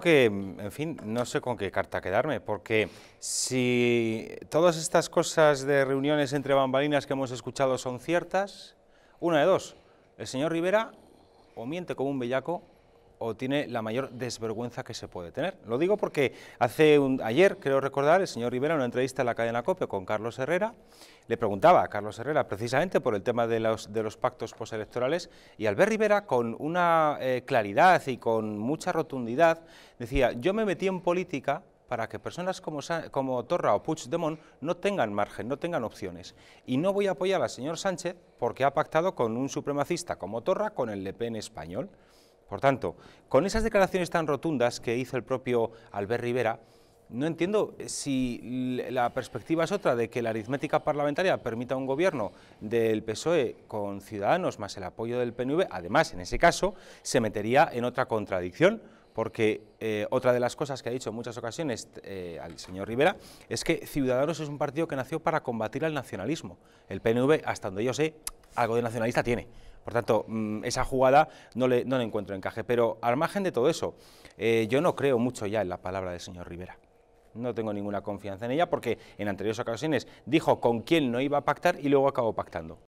que, en fin, no sé con qué carta quedarme, porque si todas estas cosas de reuniones entre bambalinas que hemos escuchado son ciertas, una de dos, el señor Rivera o miente como un bellaco o tiene la mayor desvergüenza que se puede tener. Lo digo porque hace ayer, creo recordar, el señor Rivera, en una entrevista en la cadena COPE con Carlos Herrera, le preguntaba a Carlos Herrera precisamente por el tema de los, pactos postelectorales y Albert Rivera con una eh, claridad y con mucha rotundidad decía, yo me metí en política para que personas como, como Torra o Puigdemont no tengan margen, no tengan opciones. Y no voy a apoyar al señor Sánchez porque ha pactado con un supremacista como Torra con el Le Pen español. Por tanto, con esas declaraciones tan rotundas que hizo el propio Albert Rivera, no entiendo si la perspectiva es otra de que la aritmética parlamentaria permita un gobierno del PSOE con Ciudadanos más el apoyo del PNV, además, en ese caso, se metería en otra contradicción, porque eh, otra de las cosas que ha dicho en muchas ocasiones eh, al señor Rivera es que Ciudadanos es un partido que nació para combatir al nacionalismo. El PNV, hasta donde yo sé, algo de nacionalista tiene, por tanto, mm, esa jugada no le, encuentro encaje. Pero al margen de todo eso, eh, yo no creo mucho ya en la palabra del señor Rivera. No tengo ninguna confianza en ella porque en anteriores ocasiones dijo con quién no iba a pactar y luego acabó pactando.